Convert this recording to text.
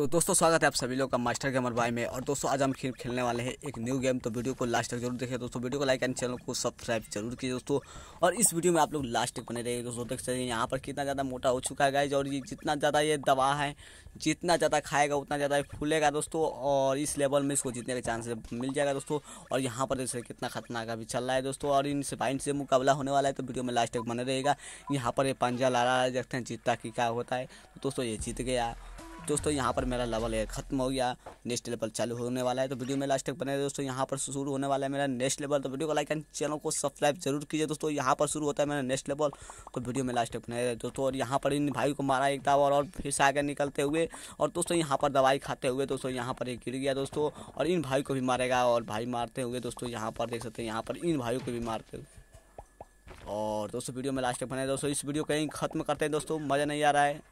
तो दोस्तों स्वागत है आप सभी लोग का मास्टर गेमर भाई में और दोस्तों आज हम खेल खेलने वाले हैं एक न्यू गेम तो वीडियो को लास्ट तक जरूर देखें दोस्तों वीडियो को लाइक एंड चैनल को सब्सक्राइब जरूर कीजिए दोस्तों और इस वीडियो में आप लोग लास्ट तक बने रहिए दोस्तों देख सकते हैं यहाँ पर कितना ज़्यादा मोटा हो चुका है गाइज और ये जितना ज़्यादा ये दवा है जितना ज़्यादा खाएगा उतना ज़्यादा ये फूलेगा दोस्तों और इस लेवल में इसको जीतने का चांस मिल जाएगा दोस्तों और यहाँ पर जैसे कितना खतरनाक अभी चल रहा है दोस्तों और इन सिपाइन से मुकाबला होने वाला है तो वीडियो में लास्ट तक बने रहेगा यहाँ पर ये पंजा ला रहा है देखते हैं जीतता कि क्या होता है तो दोस्तों ये जीत गया दोस्तों यहाँ पर मेरा लेवल है खत्म हो गया नेक्स्ट लेवल चालू होने वाला है तो वीडियो में लास्ट तक बने दोस्तों यहाँ पर शुरू होने वाला है मेरा नेक्स्ट लेवल तो वीडियो को लाइक एंड चैनल को सब्सक्राइब जरूर कीजिए दोस्तों यहाँ पर शुरू होता है मेरा नेक्स्ट लेवल तो वीडियो में लास्ट तक बने दोस्तों और यहाँ पर इन भाई को मारा एक दावा और फिर से आगे निकलते हुए और दोस्तों यहाँ पर दवाई खाते हुए दोस्तों यहाँ पर एक गिर गया दोस्तों और इन भाई को भी मारेगा और भाई मारते हुए दोस्तों यहाँ पर देख सकते हैं यहाँ पर इन भाई को भी मारते हुए और दोस्तों वीडियो में लास्ट तक बने दोस्तों इस वीडियो कहीं खत्म करते हैं दोस्तों मज़ा नहीं आ रहा है